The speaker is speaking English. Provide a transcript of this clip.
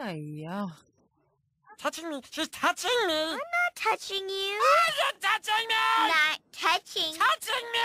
Hiya. Touching me. She's touching me. I'm not touching you. Oh, you're touching me. Not touching. Touching me.